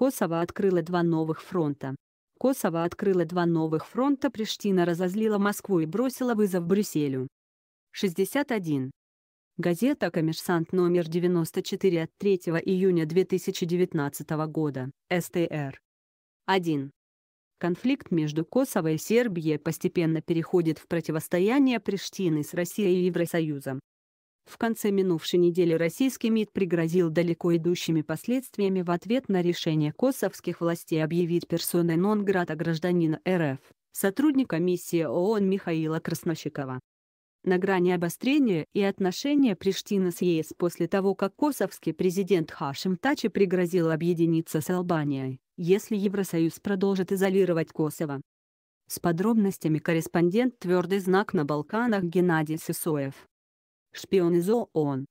Косово открыло два новых фронта. Косово открыло два новых фронта Приштина разозлила Москву и бросила вызов Брюсселю. 61. Газета «Коммерсант» номер 94 от 3 июня 2019 года, СТР. 1. Конфликт между Косово и Сербией постепенно переходит в противостояние Приштины с Россией и Евросоюзом. В конце минувшей недели российский МИД пригрозил далеко идущими последствиями в ответ на решение косовских властей объявить персоной нон-грата гражданина РФ, сотрудника миссии ООН Михаила Краснощекова. На грани обострения и отношения Приштина с ЕС после того, как косовский президент Хашим Тачи пригрозил объединиться с Албанией, если Евросоюз продолжит изолировать Косово. С подробностями корреспондент «Твердый знак» на Балканах Геннадий Сысоев. Шпион из ООН.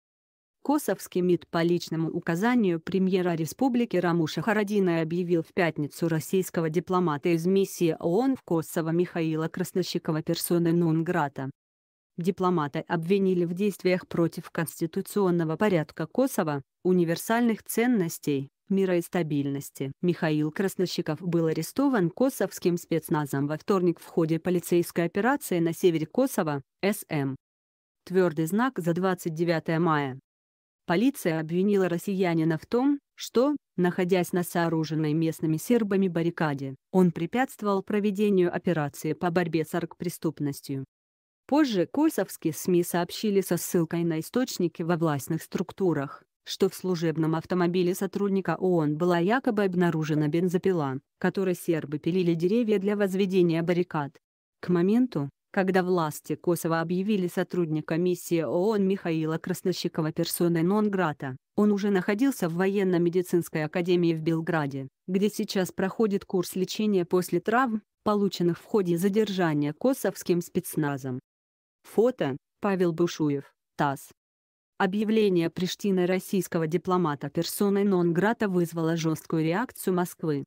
Косовский МИД по личному указанию премьера Республики Рамуша Харадина объявил в пятницу российского дипломата из миссии ООН в Косово Михаила Краснощикова персоны Нунграта. Дипломата обвинили в действиях против конституционного порядка Косово, универсальных ценностей, мира и стабильности. Михаил Краснощиков был арестован косовским спецназом во вторник в ходе полицейской операции на севере Косово, СМ твердый знак за 29 мая. Полиция обвинила россиянина в том, что, находясь на сооруженной местными сербами баррикаде, он препятствовал проведению операции по борьбе с оргпреступностью. Позже косовские СМИ сообщили со ссылкой на источники во властных структурах, что в служебном автомобиле сотрудника ООН была якобы обнаружена бензопила, которой сербы пилили деревья для возведения баррикад. К моменту, когда власти Косово объявили сотрудника миссии ООН Михаила Краснощикова персоной нон-грата, он уже находился в военно-медицинской академии в Белграде, где сейчас проходит курс лечения после травм, полученных в ходе задержания косовским спецназом. Фото Павел Бушуев, ТАСС. Объявление Приштины российского дипломата персоной нон-грата вызвало жесткую реакцию Москвы.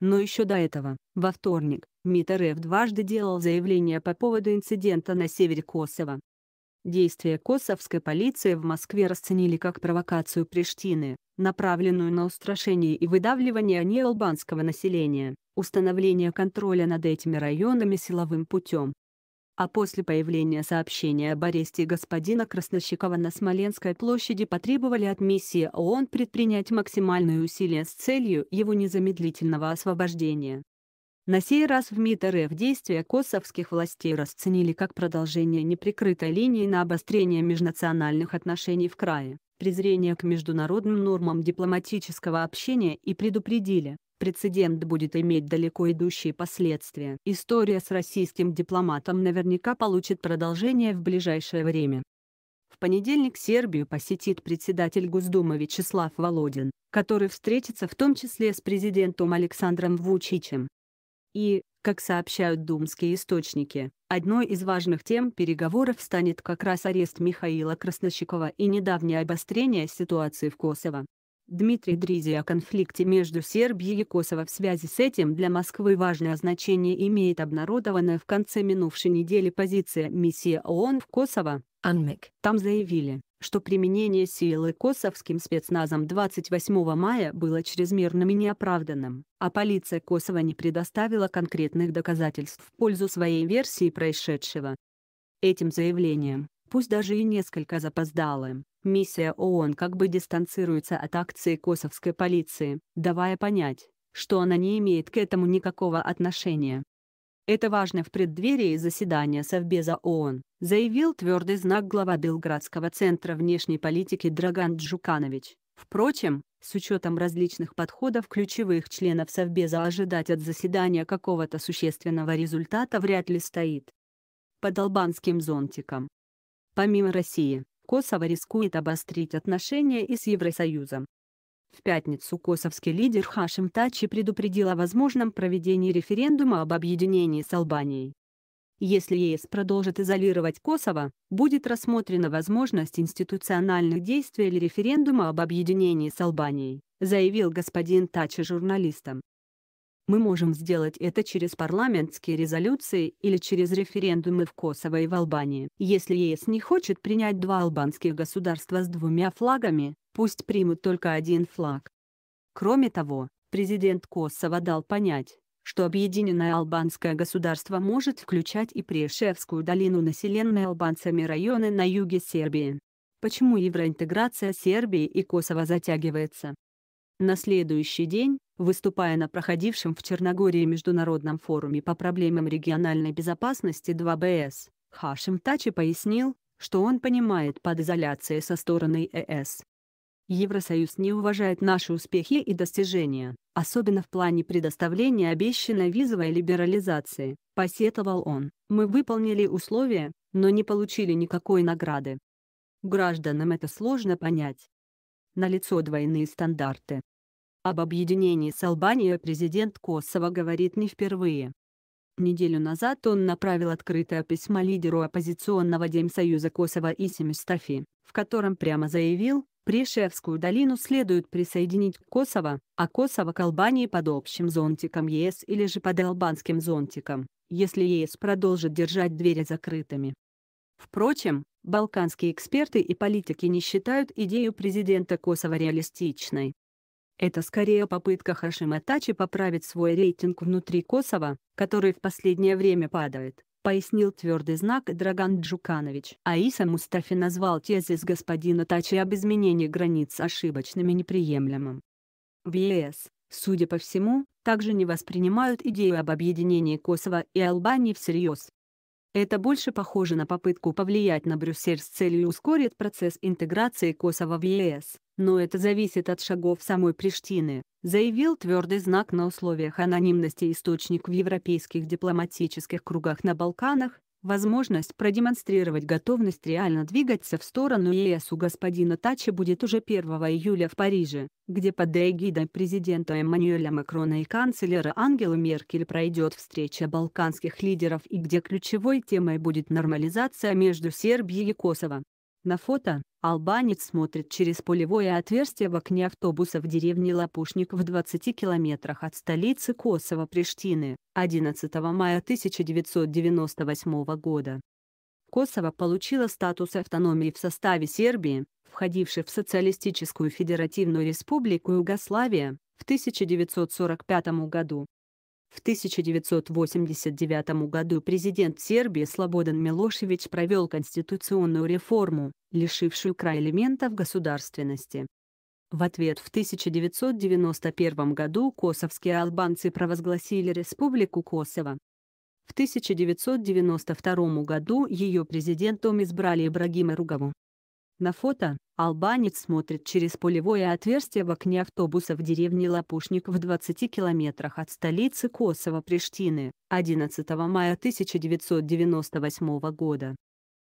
Но еще до этого, во вторник, МИД РФ дважды делал заявление по поводу инцидента на севере Косово. Действия косовской полиции в Москве расценили как провокацию Приштины, направленную на устрашение и выдавливание неалбанского населения, установление контроля над этими районами силовым путем. А после появления сообщения об аресте господина Краснощекова на Смоленской площади потребовали от миссии ООН предпринять максимальные усилия с целью его незамедлительного освобождения. На сей раз в МИД РФ действия косовских властей расценили как продолжение неприкрытой линии на обострение межнациональных отношений в крае, презрение к международным нормам дипломатического общения и предупредили, прецедент будет иметь далеко идущие последствия. История с российским дипломатом наверняка получит продолжение в ближайшее время. В понедельник Сербию посетит председатель Госдумы Вячеслав Володин, который встретится в том числе с президентом Александром Вучичем. И, как сообщают думские источники, одной из важных тем переговоров станет как раз арест Михаила Краснощекова и недавнее обострение ситуации в Косово. Дмитрий Дризи о конфликте между Сербией и Косово в связи с этим для Москвы важное значение имеет обнародованная в конце минувшей недели позиция миссии ООН в Косово. Анмик. Там заявили, что применение силы косовским спецназом 28 мая было чрезмерным и неоправданным, а полиция Косово не предоставила конкретных доказательств в пользу своей версии происшедшего. Этим заявлением, пусть даже и несколько запоздалым, миссия ООН как бы дистанцируется от акции косовской полиции, давая понять, что она не имеет к этому никакого отношения. Это важно в преддверии заседания Совбеза ООН, заявил твердый знак глава Белградского центра внешней политики Драган Джуканович. Впрочем, с учетом различных подходов ключевых членов Совбеза ожидать от заседания какого-то существенного результата вряд ли стоит. Под албанским зонтиком. Помимо России, Косово рискует обострить отношения и с Евросоюзом, в пятницу косовский лидер Хашим Тачи предупредил о возможном проведении референдума об объединении с Албанией. Если ЕС продолжит изолировать Косово, будет рассмотрена возможность институциональных действий или референдума об объединении с Албанией, заявил господин Тачи журналистам. Мы можем сделать это через парламентские резолюции или через референдумы в Косово и в Албании. Если ЕС не хочет принять два албанских государства с двумя флагами, пусть примут только один флаг. Кроме того, президент Косово дал понять, что объединенное албанское государство может включать и Прешевскую долину населенные албанцами районы на юге Сербии. Почему евроинтеграция Сербии и Косово затягивается? На следующий день, выступая на проходившем в Черногории международном форуме по проблемам региональной безопасности 2БС, Хашим Тачи пояснил, что он понимает под изоляцией со стороны ЕС э Евросоюз не уважает наши успехи и достижения, особенно в плане предоставления обещанной визовой либерализации, посетовал он. Мы выполнили условия, но не получили никакой награды. Гражданам это сложно понять. На лицо двойные стандарты. Об объединении с Албанией президент Косово говорит не впервые. Неделю назад он направил открытое письмо лидеру оппозиционного Демсоюза Косово Исиме Стафи, в котором прямо заявил, Пришевскую долину следует присоединить к Косово, а Косово к Албании под общим зонтиком ЕС или же под албанским зонтиком, если ЕС продолжит держать двери закрытыми. Впрочем, балканские эксперты и политики не считают идею президента Косово реалистичной. Это скорее попытка Хашима Тачи поправить свой рейтинг внутри Косово, который в последнее время падает. — пояснил твердый знак Драган Джуканович. Аиса Мустафи назвал тезис господина Тачи об изменении границ ошибочным и неприемлемым. В ЕС, судя по всему, также не воспринимают идею об объединении Косово и Албании всерьез. Это больше похоже на попытку повлиять на Брюссель с целью ускорить процесс интеграции Косово в ЕС, но это зависит от шагов самой Приштины заявил твердый знак на условиях анонимности источник в европейских дипломатических кругах на Балканах, возможность продемонстрировать готовность реально двигаться в сторону ЕС у господина Тачи будет уже 1 июля в Париже, где под эгидой президента Эммануэля Макрона и канцлера Ангела Меркель пройдет встреча балканских лидеров и где ключевой темой будет нормализация между Сербией и Косово. На фото албанец смотрит через полевое отверстие в окне автобуса в деревне Лапушник в 20 километрах от столицы Косово Приштины 11 мая 1998 года. Косово получило статус автономии в составе Сербии, входившей в Социалистическую Федеративную Республику Югославия в 1945 году. В 1989 году президент Сербии Слободан Милошевич провел конституционную реформу, лишившую край элементов государственности. В ответ в 1991 году косовские албанцы провозгласили Республику Косово. В 1992 году ее президентом избрали Ибрагима Ругову. На фото Албанец смотрит через полевое отверстие в окне автобуса в деревне Лапушник в 20 километрах от столицы Косово Приштины, 11 мая 1998 года.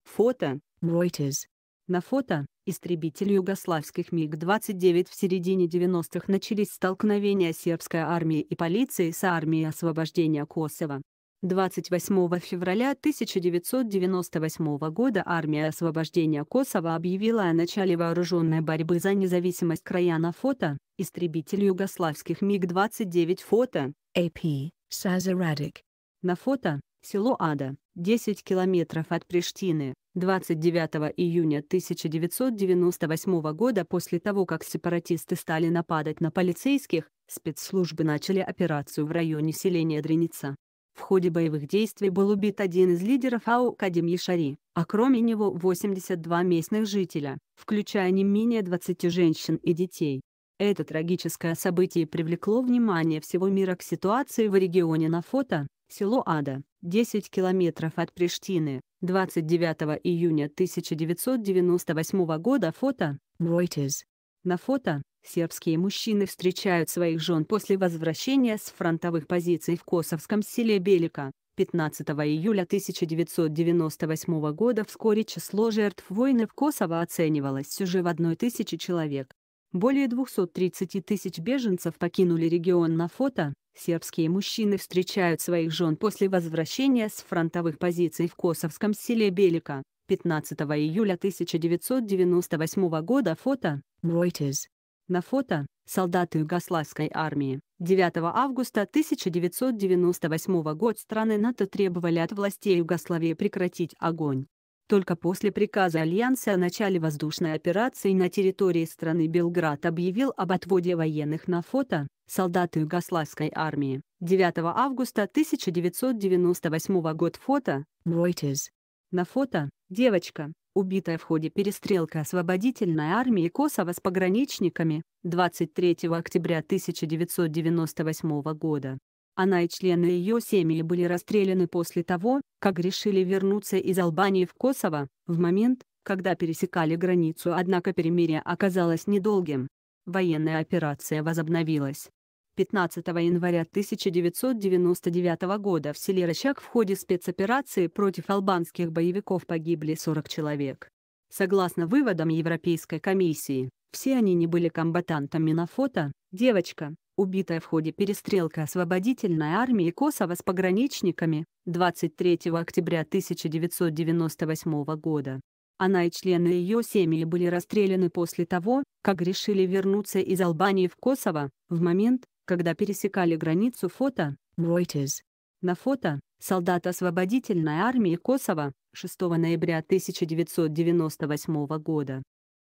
Фото. Reuters. На фото, истребитель югославских МиГ-29 в середине 90-х начались столкновения сербской армии и полиции с армией освобождения Косово. 28 февраля 1998 года армия освобождения Косово объявила о начале вооруженной борьбы за независимость края на фото, истребитель югославских МиГ-29 фото, А.П. Сазерадик На фото, село Ада, 10 километров от Приштины, 29 июня 1998 года после того, как сепаратисты стали нападать на полицейских, спецслужбы начали операцию в районе селения Дреница. В ходе боевых действий был убит один из лидеров АО Академии Шари, а кроме него 82 местных жителя, включая не менее 20 женщин и детей. Это трагическое событие привлекло внимание всего мира к ситуации в регионе на фото, село Ада, 10 километров от Приштины, 29 июня 1998 года фото, Reuters. На фото, Сербские мужчины встречают своих жен после возвращения с фронтовых позиций в косовском селе Белика. 15 июля 1998 года вскоре число жертв войны в Косово оценивалось уже в 1 тысячи человек. Более 230 тысяч беженцев покинули регион на фото. Сербские мужчины встречают своих жен после возвращения с фронтовых позиций в косовском селе Белика. 15 июля 1998 года фото. Reuters. На фото — солдаты Югославской армии. 9 августа 1998 года страны НАТО требовали от властей Югославии прекратить огонь. Только после приказа Альянса о начале воздушной операции на территории страны Белград объявил об отводе военных на фото, солдаты Югославской армии. 9 августа 1998 год фото, Reuters. На фото Девочка, убитая в ходе перестрелки освободительной армии Косово с пограничниками 23 октября 1998 года. Она и члены ее семьи были расстреляны после того, как решили вернуться из Албании в Косово, в момент, когда пересекали границу, однако перемирие оказалось недолгим. Военная операция возобновилась. 15 января 1999 года в селе Рощак в ходе спецоперации против албанских боевиков погибли 40 человек. Согласно выводам Европейской комиссии, все они не были комбатантами на фото, девочка, убитая в ходе перестрелки освободительной армии Косово с пограничниками, 23 октября 1998 года. Она и члены ее семьи были расстреляны после того, как решили вернуться из Албании в Косово, в момент, когда пересекали границу фото, Reuters. На фото – солдат освободительной армии Косово 6 ноября 1998 года.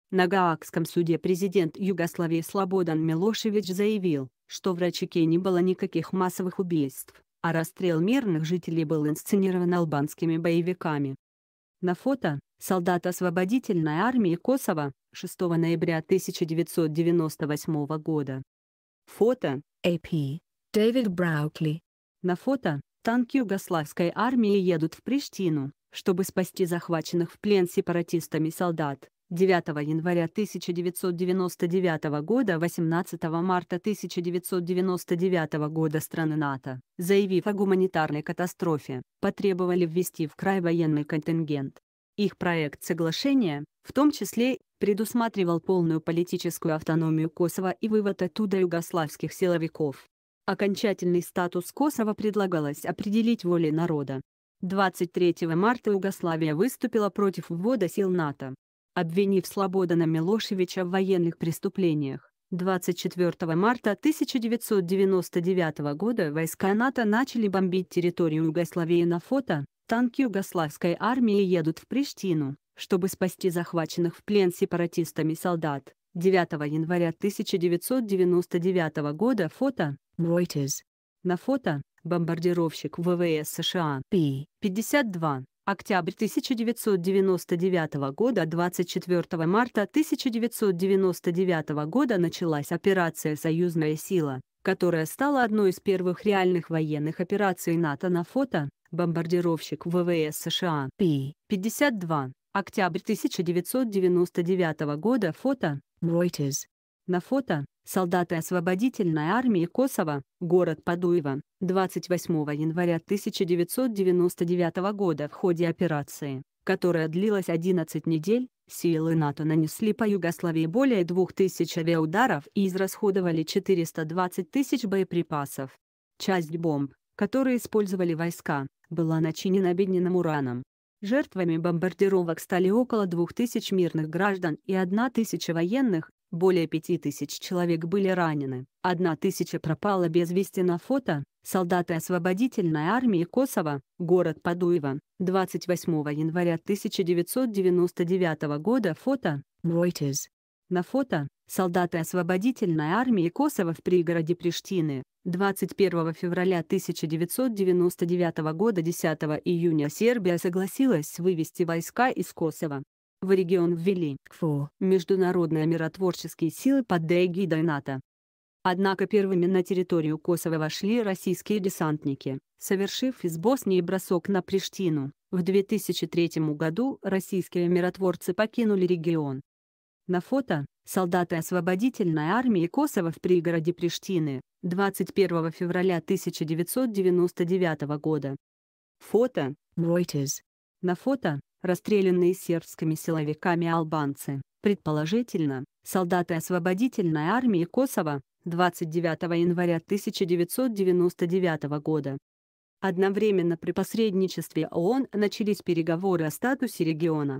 На Гаагском суде президент Югославии Слободан Милошевич заявил, что в Рачике не было никаких массовых убийств, а расстрел мирных жителей был инсценирован албанскими боевиками. На фото – солдат освободительной армии Косово 6 ноября 1998 года. Фото AP Дэвид Браукли. На фото танки югославской армии едут в Приштину, чтобы спасти захваченных в плен сепаратистами солдат. 9 января 1999 года 18 марта 1999 года страны НАТО, заявив о гуманитарной катастрофе, потребовали ввести в край военный контингент. Их проект соглашения, в том числе предусматривал полную политическую автономию Косово и вывод оттуда югославских силовиков. Окончательный статус Косово предлагалось определить волей народа. 23 марта Югославия выступила против ввода сил НАТО. Обвинив Слободана Милошевича в военных преступлениях, 24 марта 1999 года войска НАТО начали бомбить территорию Югославии на фото, танки югославской армии едут в Приштину чтобы спасти захваченных в плен сепаратистами солдат. 9 января 1999 года фото Reuters. На фото бомбардировщик ВВС США P-52 октябрь 1999 года 24 марта 1999 года началась операция «Союзная сила», которая стала одной из первых реальных военных операций НАТО на фото, бомбардировщик ВВС США P-52, Октябрь 1999 года. Фото. Reuters. На фото. Солдаты освободительной армии Косово, город Падуева, 28 января 1999 года в ходе операции, которая длилась 11 недель, силы НАТО нанесли по Югославии более 2000 авиаударов и израсходовали 420 тысяч боеприпасов. Часть бомб, которые использовали войска, была начинена обедненным ураном, Жертвами бомбардировок стали около 2000 мирных граждан и 1000 военных, более 5000 человек были ранены, 1000 пропало без вести на фото, солдаты освободительной армии Косово, город Падуева, 28 января 1999 года фото, Reuters. На фото, солдаты освободительной армии Косово в пригороде Приштины, 21 февраля 1999 года 10 июня Сербия согласилась вывести войска из Косово. В регион ввели КФО международные миротворческие силы под эгидой НАТО. Однако первыми на территорию Косово вошли российские десантники, совершив из Боснии бросок на Приштину. В 2003 году российские миротворцы покинули регион. На фото солдаты освободительной армии Косово в пригороде Приштины, 21 февраля 1999 года. Фото Reuters. На фото – расстрелянные сербскими силовиками албанцы, предположительно, солдаты освободительной армии Косово, 29 января 1999 года. Одновременно при посредничестве ООН начались переговоры о статусе региона.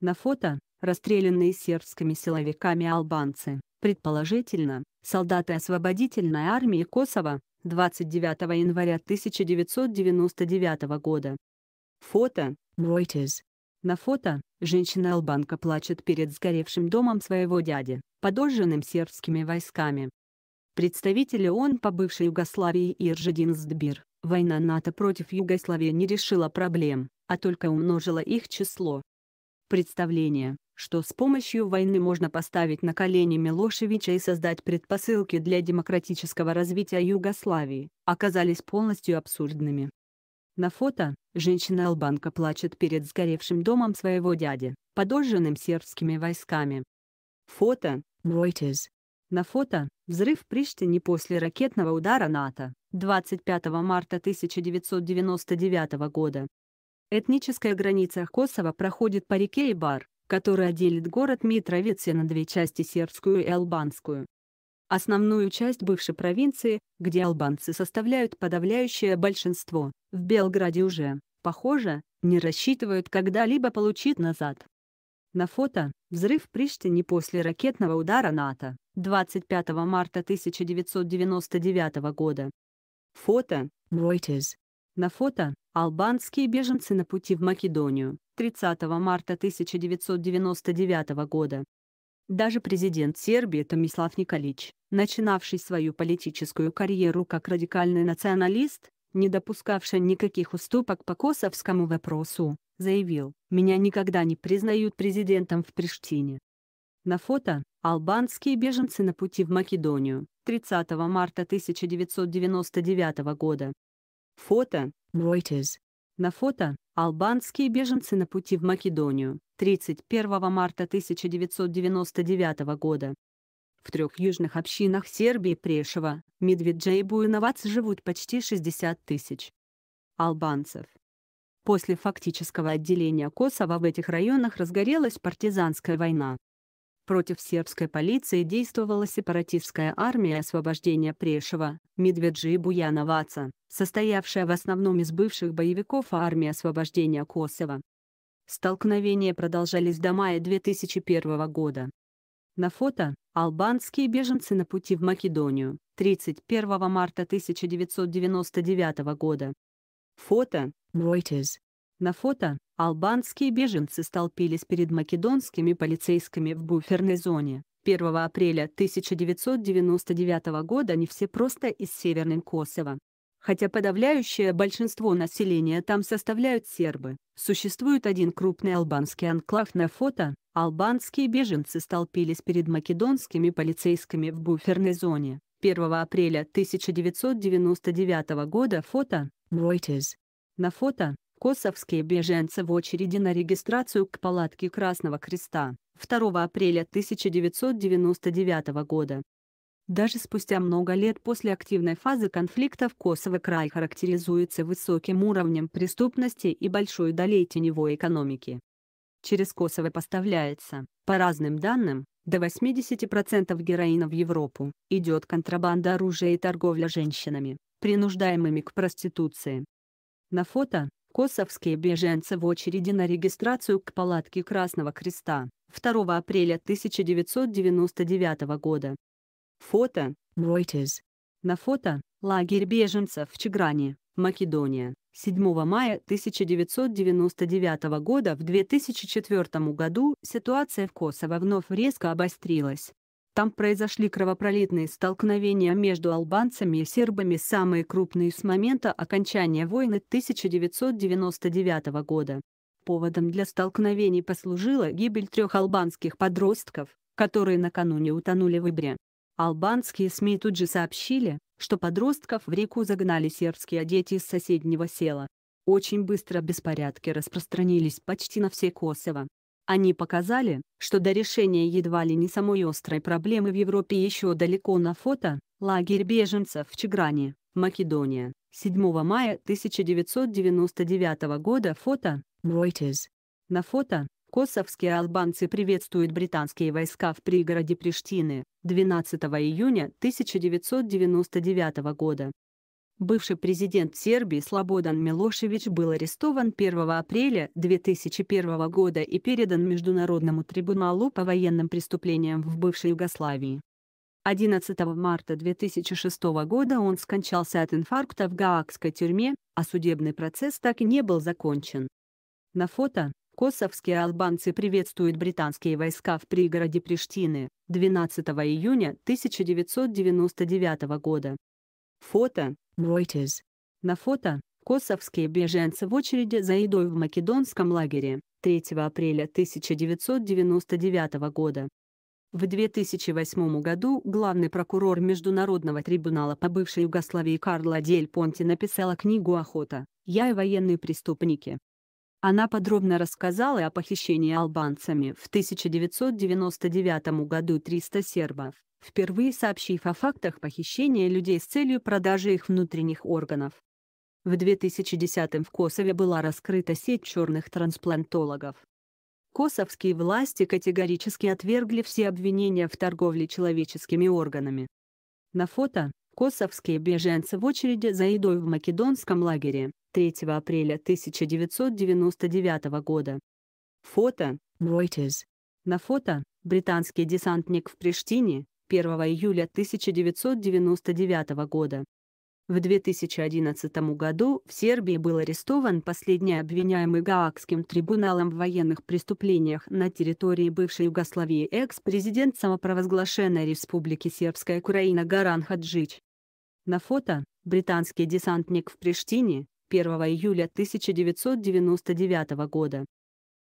На фото расстрелянные сербскими силовиками албанцы, предположительно, солдаты освободительной армии Косово, 29 января 1999 года. Фото. Reuters. На фото, женщина-албанка плачет перед сгоревшим домом своего дяди, подожженным сербскими войсками. Представители ООН по бывшей Югославии Иржедин Сдбир, война НАТО против Югославии не решила проблем, а только умножила их число. Представление что с помощью войны можно поставить на колени Милошевича и создать предпосылки для демократического развития Югославии, оказались полностью абсурдными. На фото женщина-албанка плачет перед сгоревшим домом своего дяди, подожженным сербскими войсками. Фото Reuters. На фото взрыв в Приштине после ракетного удара НАТО 25 марта 1999 года. Этническая граница Косово проходит по реке Ибар, которая отделит город Митровицы на две части сербскую и албанскую. Основную часть бывшей провинции, где албанцы составляют подавляющее большинство, в Белграде уже, похоже, не рассчитывают когда-либо получить назад. На фото – взрыв в Приштине после ракетного удара НАТО 25 марта 1999 года. Фото – Reuters. На фото Албанские беженцы на пути в Македонию. 30 марта 1999 года. Даже президент Сербии Томислав Николич, начинавший свою политическую карьеру как радикальный националист, не допускавший никаких уступок по косовскому вопросу, заявил, «Меня никогда не признают президентом в Приштине». На фото – албанские беженцы на пути в Македонию, 30 марта 1999 года. Фото Reuters. На фото албанские беженцы на пути в Македонию 31 марта 1999 года. В трех южных общинах Сербии Прешева, Медведжа и Буйновац живут почти 60 тысяч албанцев. После фактического отделения Косово в этих районах разгорелась партизанская война. Против сербской полиции действовала сепаратистская армия освобождения Прешева, Медведжи и Буяноваца, состоявшая в основном из бывших боевиков армии освобождения Косово. Столкновения продолжались до мая 2001 года. На фото – албанские беженцы на пути в Македонию, 31 марта 1999 года. Фото – Reuters. На фото албанские беженцы столпились перед македонскими полицейскими в буферной зоне. 1 апреля 1999 года не все просто из Северной Косово. Хотя подавляющее большинство населения там составляют сербы, существует один крупный албанский анклав на фото, албанские беженцы столпились перед македонскими полицейскими в буферной зоне. 1 апреля 1999 года фото Reuters. На фото Косовские беженцы в очереди на регистрацию к палатке Красного Креста 2 апреля 1999 года. Даже спустя много лет после активной фазы конфликта в Косово край характеризуется высоким уровнем преступности и большой долей теневой экономики. Через Косово поставляется, по разным данным, до 80% героина в Европу, идет контрабанда оружия и торговля женщинами, принуждаемыми к проституции. На фото, Косовские беженцы в очереди на регистрацию к палатке Красного Креста 2 апреля 1999 года. Фото Reuters. На фото лагерь беженцев в Чигране, Македония, 7 мая 1999 года в 2004 году ситуация в Косово вновь резко обострилась. Там произошли кровопролитные столкновения между албанцами и сербами, самые крупные с момента окончания войны 1999 года. Поводом для столкновений послужила гибель трех албанских подростков, которые накануне утонули в Ибре. Албанские СМИ тут же сообщили, что подростков в реку загнали сербские а дети из соседнего села. Очень быстро беспорядки распространились почти на все Косово. Они показали, что до решения едва ли не самой острой проблемы в Европе еще далеко на фото, лагерь беженцев в Чигране, Македония, 7 мая 1999 года фото, Reuters. На фото, косовские албанцы приветствуют британские войска в пригороде Приштины, 12 июня 1999 года. Бывший президент Сербии Слободан Милошевич был арестован 1 апреля 2001 года и передан Международному трибуналу по военным преступлениям в бывшей Югославии. 11 марта 2006 года он скончался от инфаркта в Гаагской тюрьме, а судебный процесс так и не был закончен. На фото косовские албанцы приветствуют британские войска в пригороде Приштины 12 июня 1999 года. Фото Reuters. На фото – косовские беженцы в очереди за едой в македонском лагере 3 апреля 1999 года. В 2008 году главный прокурор Международного трибунала по бывшей Югославии Карла Дель Понти написала книгу «Охота. Я и военные преступники». Она подробно рассказала о похищении албанцами в 1999 году 300 сербов, впервые сообщив о фактах похищения людей с целью продажи их внутренних органов. В 2010 в Косове была раскрыта сеть черных трансплантологов. Косовские власти категорически отвергли все обвинения в торговле человеческими органами. На фото – косовские беженцы в очереди за едой в македонском лагере, 3 апреля 1999 года. Фото Reuters. На фото британский десантник в Приштине 1 июля 1999 года. В 2011 году в Сербии был арестован последний обвиняемый Гаагским трибуналом в военных преступлениях на территории бывшей Югославии экс-президент самопровозглашенной Республики Сербская Украина Гаран Хаджич. На фото британский десантник в Приштине 1 июля 1999 года.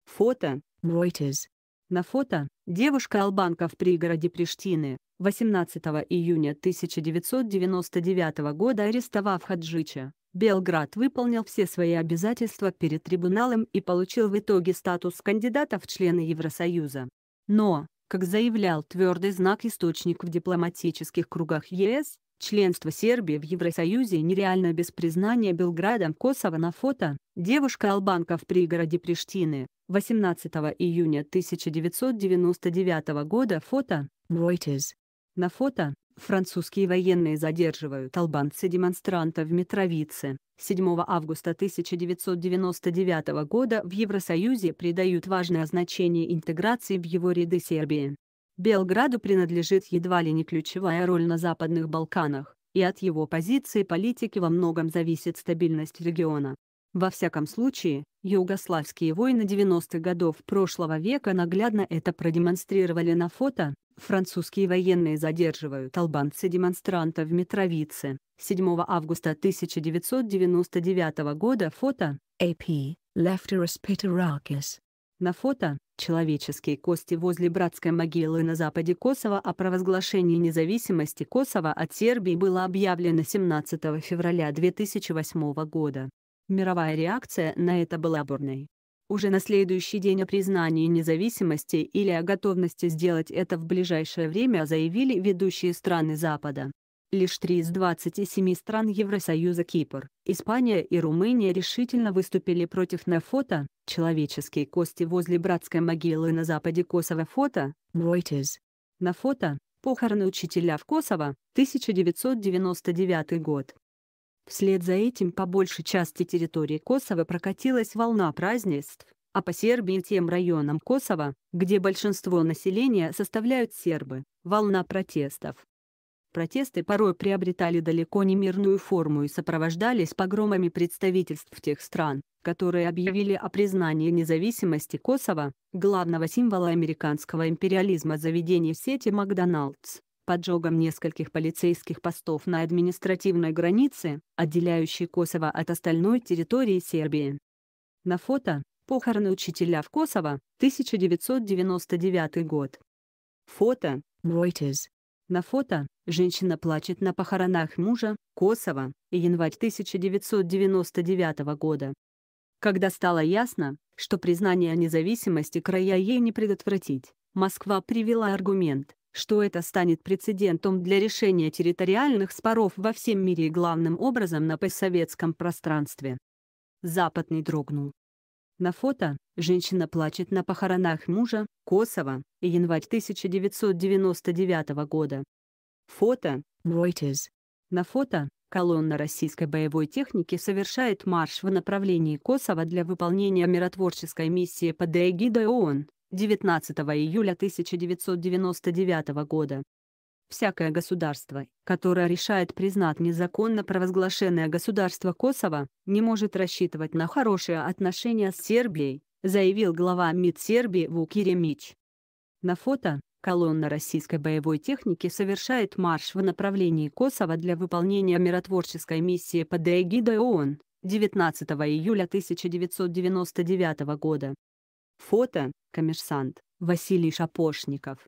Фото Reuters. На фото девушка-албанка в пригороде Приштины, 18 июня 1999 года арестовав Хаджича. Белград выполнил все свои обязательства перед трибуналом и получил в итоге статус кандидата в члены Евросоюза. Но, как заявлял твердый знак источник в дипломатических кругах ЕС, Членство Сербии в Евросоюзе нереально без признания Белградом Косово на фото. Девушка-албанка в пригороде Приштины. 18 июня 1999 года фото. Reuters. На фото. Французские военные задерживают албанцы-демонстранта в Митровице. 7 августа 1999 года в Евросоюзе придают важное значение интеграции в его ряды Сербии. Белграду принадлежит едва ли не ключевая роль на Западных Балканах, и от его позиции политики во многом зависит стабильность региона. Во всяком случае, югославские войны 90-х годов прошлого века наглядно это продемонстрировали на фото. Французские военные задерживают албанцы демонстрантов в Митровице. 7 августа 1999 года фото AP Lefteris Peterakis на фото – человеческие кости возле братской могилы на западе Косово о а провозглашении независимости Косово от Сербии было объявлено 17 февраля 2008 года. Мировая реакция на это была бурной. Уже на следующий день о признании независимости или о готовности сделать это в ближайшее время заявили ведущие страны Запада. Лишь три из 27 стран Евросоюза Кипр, Испания и Румыния решительно выступили против на фото, человеческие кости возле братской могилы на западе Косово фото, Reuters. На фото, похороны учителя в Косово, 1999 год. Вслед за этим по большей части территории Косово прокатилась волна празднеств, а по Сербии и тем районам Косово, где большинство населения составляют сербы, волна протестов. Протесты порой приобретали далеко не мирную форму и сопровождались погромами представительств тех стран, которые объявили о признании независимости Косово, главного символа американского империализма заведения в сети «Макдоналдс», поджогом нескольких полицейских постов на административной границе, отделяющей Косово от остальной территории Сербии. На фото – похороны учителя в Косово, 1999 год. Фото – Reuters. На фото женщина плачет на похоронах мужа, Косово, январь 1999 года. Когда стало ясно, что признание независимости края ей не предотвратить, Москва привела аргумент, что это станет прецедентом для решения территориальных споров во всем мире и главным образом на постсоветском пространстве. Запад не дрогнул. На фото женщина плачет на похоронах мужа, Косово, январь 1999 года. Фото Reuters. На фото колонна российской боевой техники совершает марш в направлении Косово для выполнения миротворческой миссии под эгидой ООН 19 июля 1999 года. Всякое государство, которое решает признать незаконно провозглашенное государство Косово, не может рассчитывать на хорошие отношения с Сербией, заявил глава МИД Сербии Вук Мич. На фото, колонна российской боевой техники совершает марш в направлении Косово для выполнения миротворческой миссии под эгидой ООН 19 июля 1999 года. Фото, коммерсант, Василий Шапошников.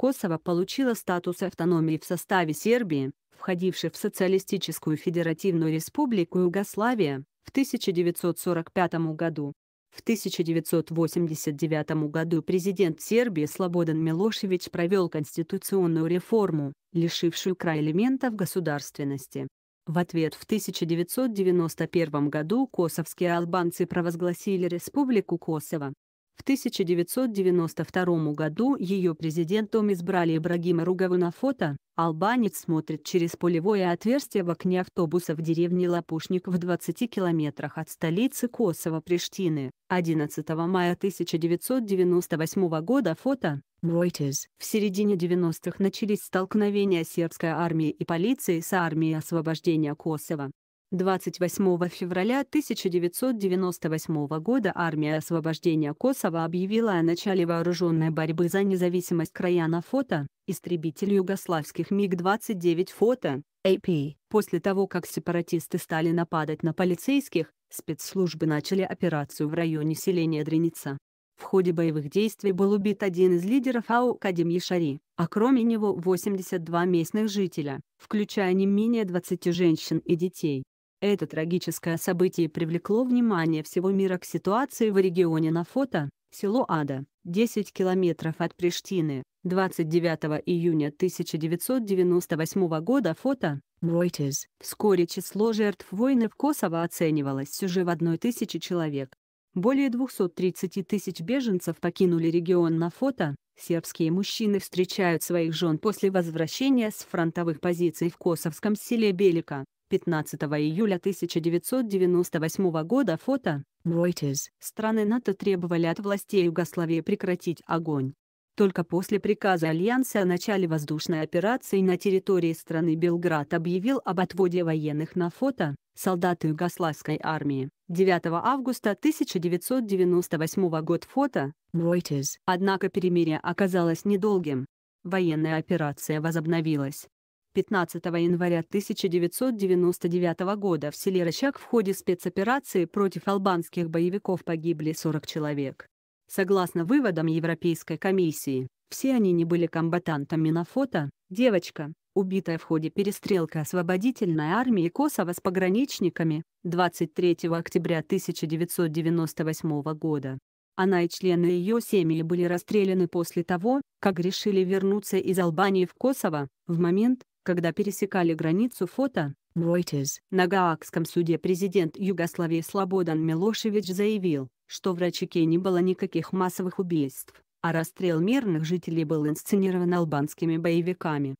Косово получило статус автономии в составе Сербии, входившей в Социалистическую Федеративную Республику Югославия в 1945 году. В 1989 году президент Сербии Слободан Милошевич провел конституционную реформу, лишившую край элементов государственности. В ответ в 1991 году косовские албанцы провозгласили Республику Косово. В 1992 году ее президентом избрали Ибрагима на фото «Албанец смотрит через полевое отверстие в окне автобуса в деревне Лапушник в 20 километрах от столицы Косово Приштины». 11 мая 1998 года фото Reuters. В середине 90-х начались столкновения сербской армии и полиции с армией освобождения Косово. 28 февраля 1998 года армия освобождения Косово объявила о начале вооруженной борьбы за независимость Краяна фото, истребитель югославских МиГ-29 фото, АП После того, как сепаратисты стали нападать на полицейских, спецслужбы начали операцию в районе селения Дреница. В ходе боевых действий был убит один из лидеров АО Кадим Яшари, а кроме него 82 местных жителя, включая не менее 20 женщин и детей. Это трагическое событие привлекло внимание всего мира к ситуации в регионе на фото, село Ада, 10 километров от Приштины, 29 июня 1998 года фото, Reuters. Вскоре число жертв войны в Косово оценивалось уже в 1 тысячи человек. Более 230 тысяч беженцев покинули регион на фото, сербские мужчины встречают своих жен после возвращения с фронтовых позиций в косовском селе Белика, 15 июля 1998 года фото Reuters. Страны НАТО требовали от властей Югославии прекратить огонь. Только после приказа Альянса о начале воздушной операции на территории страны Белград объявил об отводе военных на фото солдаты Югославской армии. 9 августа 1998 год фото Reuters. Однако перемирие оказалось недолгим. Военная операция возобновилась. 15 января 1999 года в селе Рычаг в ходе спецоперации против албанских боевиков погибли 40 человек. Согласно выводам Европейской комиссии, все они не были комбатантами на фото, девочка, убитая в ходе перестрелки освободительной армии Косово с пограничниками 23 октября 1998 года. Она и члены ее семьи были расстреляны после того, как решили вернуться из Албании в Косово, в момент, когда пересекали границу фото, Reuters. На Гаагском суде президент Югославии Слободан Милошевич заявил, что в Рачике не было никаких массовых убийств, а расстрел мирных жителей был инсценирован албанскими боевиками.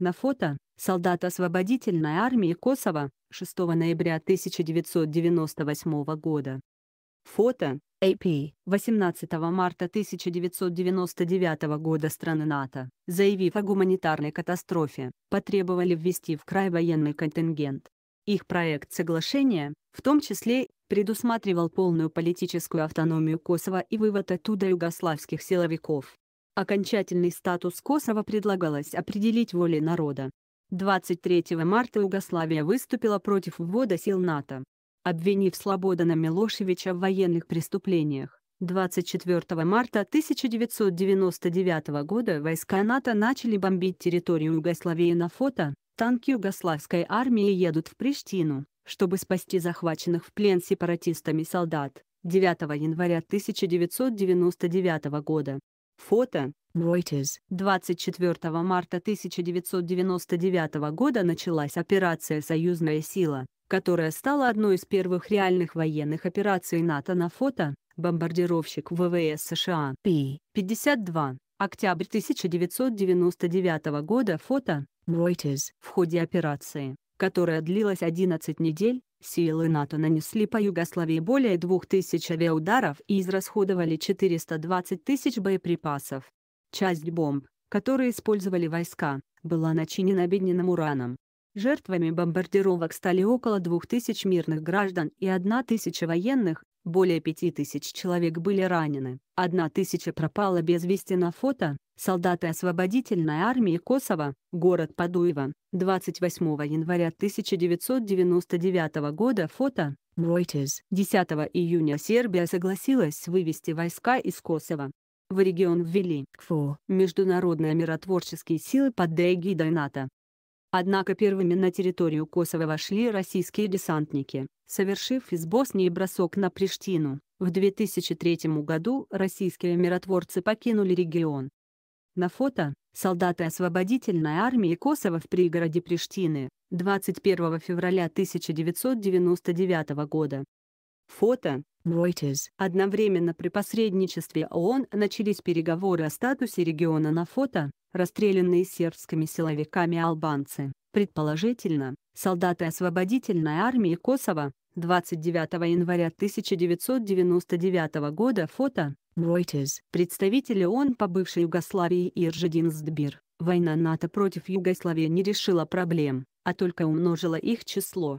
На фото – солдат освободительной армии Косово, 6 ноября 1998 года. Фото AP 18 марта 1999 года страны НАТО, заявив о гуманитарной катастрофе, потребовали ввести в край военный контингент. Их проект соглашения, в том числе, предусматривал полную политическую автономию Косово и вывод оттуда югославских силовиков. Окончательный статус Косово предлагалось определить волей народа. 23 марта Югославия выступила против ввода сил НАТО, обвинив Слободана Милошевича в военных преступлениях. 24 марта 1999 года войска НАТО начали бомбить территорию Югославии на фото, танки югославской армии едут в Приштину, чтобы спасти захваченных в плен сепаратистами солдат. 9 января 1999 года. Фото. Reuters. 24 марта 1999 года началась операция «Союзная сила», которая стала одной из первых реальных военных операций НАТО на фото, бомбардировщик ВВС США P-52, октябрь 1999 года фото, Reuters. В ходе операции, которая длилась 11 недель, силы НАТО нанесли по Югославии более 2000 авиаударов и израсходовали 420 тысяч боеприпасов. Часть бомб, которые использовали войска, была начинена обедненным ураном, Жертвами бомбардировок стали около 2000 мирных граждан и 1000 военных, более 5000 человек были ранены, 1000 пропало без вести на фото, солдаты освободительной армии Косово, город Падуева, 28 января 1999 года фото, Reuters. 10 июня Сербия согласилась вывести войска из Косово. В регион ввели КФО, международные миротворческие силы под эгидой НАТО. Однако первыми на территорию Косово вошли российские десантники, совершив из Боснии бросок на Приштину. В 2003 году российские миротворцы покинули регион. На фото – солдаты освободительной армии Косово в пригороде Приштины, 21 февраля 1999 года. Фото Reuters. Одновременно при посредничестве ООН начались переговоры о статусе региона на фото, расстрелянные сербскими силовиками албанцы. Предположительно, солдаты освободительной армии Косово, 29 января 1999 года фото, Reuters. Представители ООН по бывшей Югославии Иржедин Сдбир. Война НАТО против Югославии не решила проблем, а только умножила их число.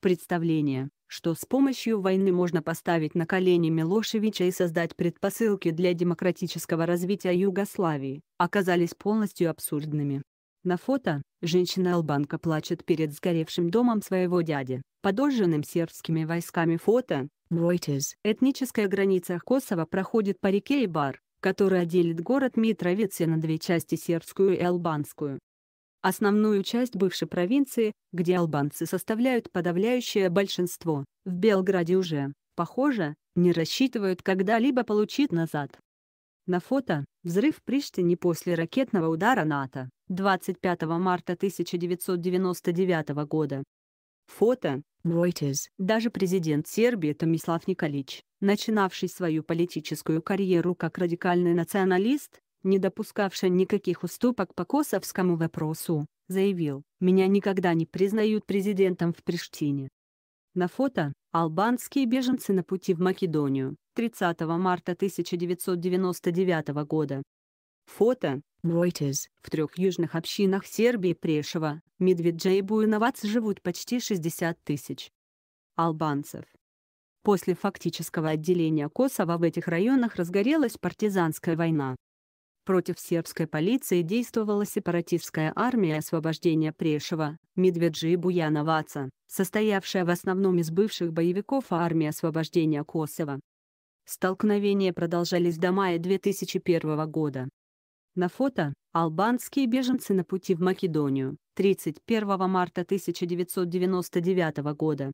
Представление что с помощью войны можно поставить на колени Милошевича и создать предпосылки для демократического развития Югославии, оказались полностью абсурдными. На фото женщина-албанка плачет перед сгоревшим домом своего дяди, подожженным сербскими войсками фото. Reuters. Этническая граница Косово проходит по реке Ибар, которая делит город Митровицы на две части сербскую и албанскую основную часть бывшей провинции, где албанцы составляют подавляющее большинство, в Белграде уже, похоже, не рассчитывают когда-либо получить назад. На фото – взрыв в Приштине после ракетного удара НАТО 25 марта 1999 года. Фото – Reuters. Даже президент Сербии Томислав Николич, начинавший свою политическую карьеру как радикальный националист, не допускавший никаких уступок по косовскому вопросу, заявил, «Меня никогда не признают президентом в Приштине». На фото – албанские беженцы на пути в Македонию, 30 марта 1999 года. Фото – Reuters. В трех южных общинах Сербии Прешева, Медведжа и Буйновац живут почти 60 тысяч албанцев. После фактического отделения Косово в этих районах разгорелась партизанская война. Против сербской полиции действовала сепаратистская армия освобождения Прешева, Медведжи и Буяноваца, состоявшая в основном из бывших боевиков армии освобождения Косово. Столкновения продолжались до мая 2001 года. На фото – албанские беженцы на пути в Македонию, 31 марта 1999 года.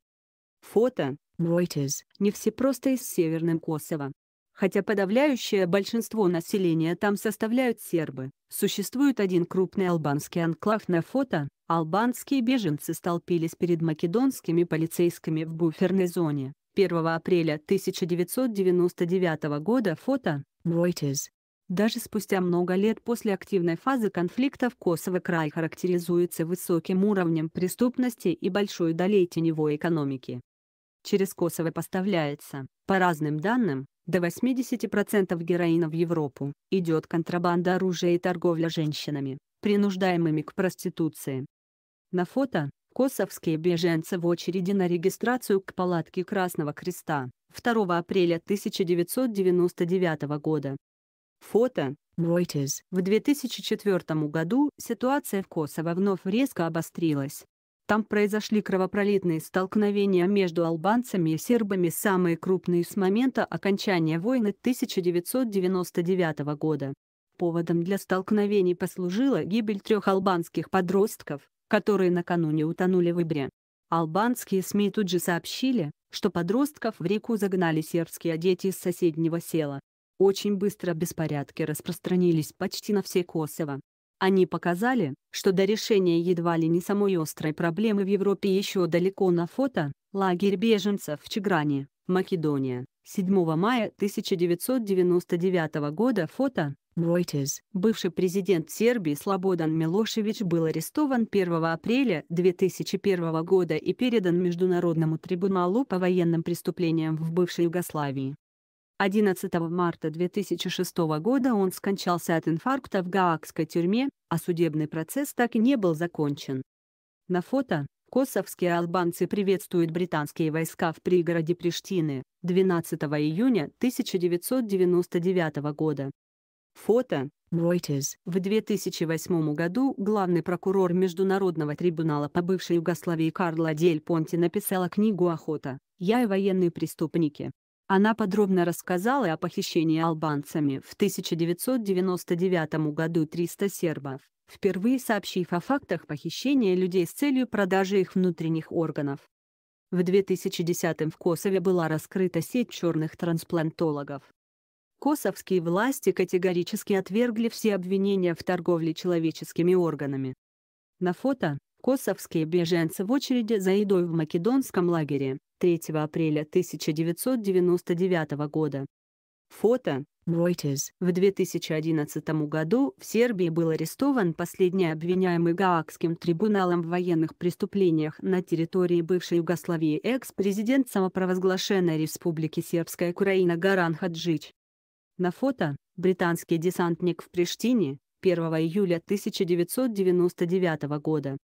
Фото – Reuters, не все просто из Северным Косово хотя подавляющее большинство населения там составляют сербы. Существует один крупный албанский анклав на фото, албанские беженцы столпились перед македонскими полицейскими в буферной зоне. 1 апреля 1999 года фото, Reuters. Даже спустя много лет после активной фазы конфликта в Косово край характеризуется высоким уровнем преступности и большой долей теневой экономики. Через Косово поставляется, по разным данным, до 80% героина в Европу идет контрабанда оружия и торговля женщинами, принуждаемыми к проституции. На фото – косовские беженцы в очереди на регистрацию к палатке Красного Креста 2 апреля 1999 года. Фото Reuters. В 2004 году ситуация в Косово вновь резко обострилась, там произошли кровопролитные столкновения между албанцами и сербами, самые крупные с момента окончания войны 1999 года. Поводом для столкновений послужила гибель трех албанских подростков, которые накануне утонули в Ибре. Албанские СМИ тут же сообщили, что подростков в реку загнали сербские а дети из соседнего села. Очень быстро беспорядки распространились почти на все Косово. Они показали, что до решения едва ли не самой острой проблемы в Европе еще далеко на фото, лагерь беженцев в Чигране, Македония, 7 мая 1999 года фото, Reuters. Бывший президент Сербии Слободан Милошевич был арестован 1 апреля 2001 года и передан Международному трибуналу по военным преступлениям в бывшей Югославии. 11 марта 2006 года он скончался от инфаркта в Гаагской тюрьме, а судебный процесс так и не был закончен. На фото косовские албанцы приветствуют британские войска в пригороде Приштины 12 июня 1999 года. Фото Reuters. В 2008 году главный прокурор Международного трибунала по бывшей Югославии Карла Дель Понти написала книгу «Охота. Я и военные преступники». Она подробно рассказала о похищении албанцами в 1999 году 300 сербов, впервые сообщив о фактах похищения людей с целью продажи их внутренних органов. В 2010 в Косове была раскрыта сеть черных трансплантологов. Косовские власти категорически отвергли все обвинения в торговле человеческими органами. На фото – косовские беженцы в очереди за едой в македонском лагере, 3 апреля 1999 года. Фото. Reuters. В 2011 году в Сербии был арестован последний обвиняемый Гаагским трибуналом в военных преступлениях на территории бывшей Югославии экс-президент самопровозглашенной Республики Сербская Украина Гаран Хаджич. На фото – британский десантник в Приштине, 1 июля 1999 года.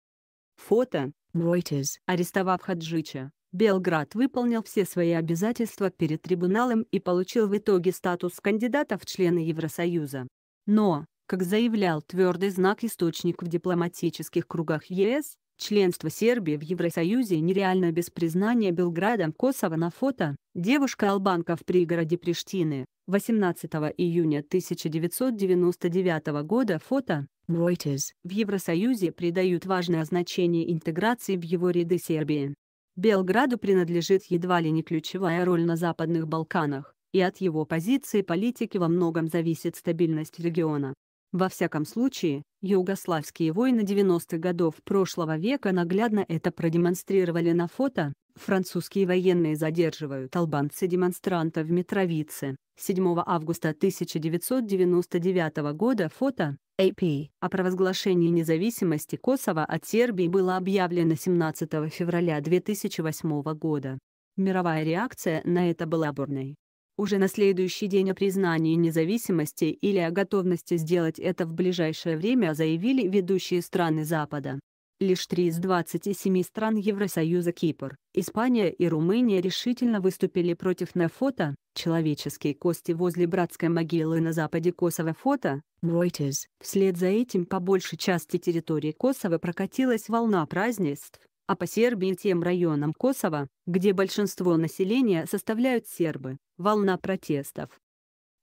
Фото – Reuters. Арестовав Хаджича, Белград выполнил все свои обязательства перед трибуналом и получил в итоге статус кандидата в члены Евросоюза. Но, как заявлял твердый знак источник в дипломатических кругах ЕС, членство Сербии в Евросоюзе нереально без признания Белградом Косово на фото. Девушка-албанка в пригороде Приштины, 18 июня 1999 года фото. Reuters. В Евросоюзе придают важное значение интеграции в его ряды Сербии. Белграду принадлежит едва ли не ключевая роль на Западных Балканах, и от его позиции политики во многом зависит стабильность региона. Во всяком случае, югославские войны 90-х годов прошлого века наглядно это продемонстрировали на фото. Французские военные задерживают албанцы демонстрантов в Митровице. 7 августа 1999 года фото AP о а провозглашении независимости Косово от Сербии было объявлено 17 февраля 2008 года. Мировая реакция на это была бурной. Уже на следующий день о признании независимости или о готовности сделать это в ближайшее время заявили ведущие страны Запада. Лишь три из 27 стран Евросоюза Кипр, Испания и Румыния решительно выступили против на фото, человеческие кости возле братской могилы на западе Косово фото, Reuters. Вслед за этим по большей части территории Косово прокатилась волна празднеств, а по Сербии тем районам Косово, где большинство населения составляют сербы, волна протестов.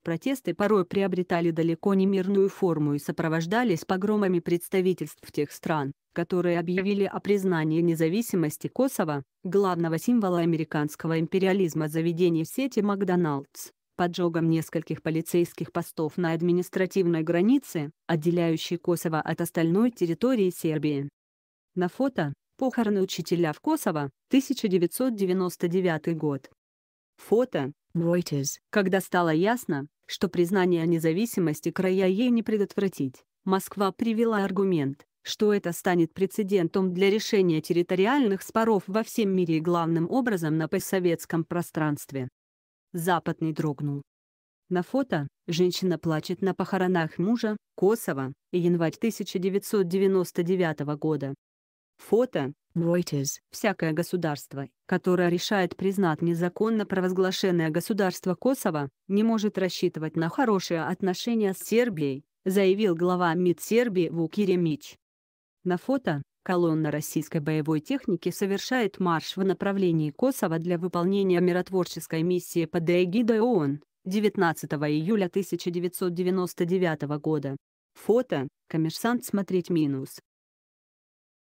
Протесты порой приобретали далеко не мирную форму и сопровождались погромами представительств тех стран, которые объявили о признании независимости Косово, главного символа американского империализма заведения в сети «Макдоналдс», поджогом нескольких полицейских постов на административной границе, отделяющей Косово от остальной территории Сербии. На фото – похороны учителя в Косово, 1999 год. Фото Reuters. Когда стало ясно, что признание независимости края ей не предотвратить, Москва привела аргумент, что это станет прецедентом для решения территориальных споров во всем мире и главным образом на постсоветском пространстве. Западный дрогнул. На фото женщина плачет на похоронах мужа, Косово, январь 1999 года. Фото Reuters. Всякое государство, которое решает признать незаконно провозглашенное государство Косово, не может рассчитывать на хорошие отношения с Сербией, заявил глава МИД Сербии Вук Еремич. На фото колонна российской боевой техники совершает марш в направлении Косово для выполнения миротворческой миссии под эгидой ООН 19 июля 1999 года. Фото «Коммерсант смотреть минус».